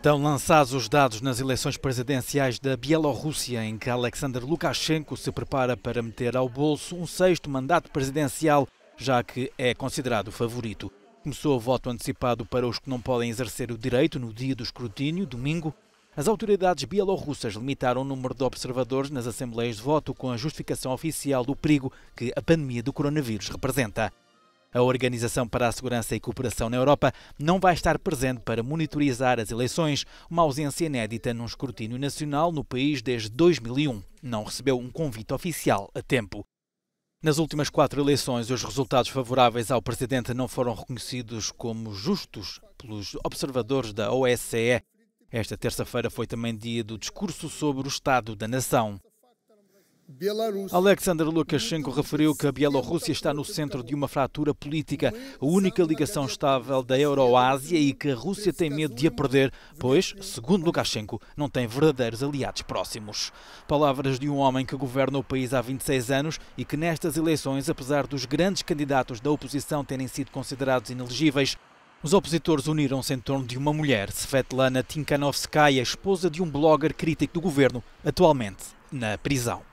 Estão lançados os dados nas eleições presidenciais da Bielorrússia, em que Alexander Lukashenko se prepara para meter ao bolso um sexto mandato presidencial, já que é considerado favorito. Começou o voto antecipado para os que não podem exercer o direito no dia do escrutínio, domingo. As autoridades bielorrussas limitaram o número de observadores nas assembleias de voto com a justificação oficial do perigo que a pandemia do coronavírus representa. A Organização para a Segurança e Cooperação na Europa não vai estar presente para monitorizar as eleições, uma ausência inédita num escrutínio nacional no país desde 2001. Não recebeu um convite oficial a tempo. Nas últimas quatro eleições, os resultados favoráveis ao presidente não foram reconhecidos como justos pelos observadores da OSCE. Esta terça-feira foi também dia do discurso sobre o Estado da Nação. Alexander Lukashenko referiu que a Bielorrússia está no centro de uma fratura política, a única ligação estável da Euroásia e que a Rússia tem medo de a perder, pois, segundo Lukashenko, não tem verdadeiros aliados próximos. Palavras de um homem que governa o país há 26 anos e que nestas eleições, apesar dos grandes candidatos da oposição terem sido considerados inelegíveis, os opositores uniram-se em torno de uma mulher, Svetlana Tinkanovskaya, esposa de um blogger crítico do governo, atualmente na prisão.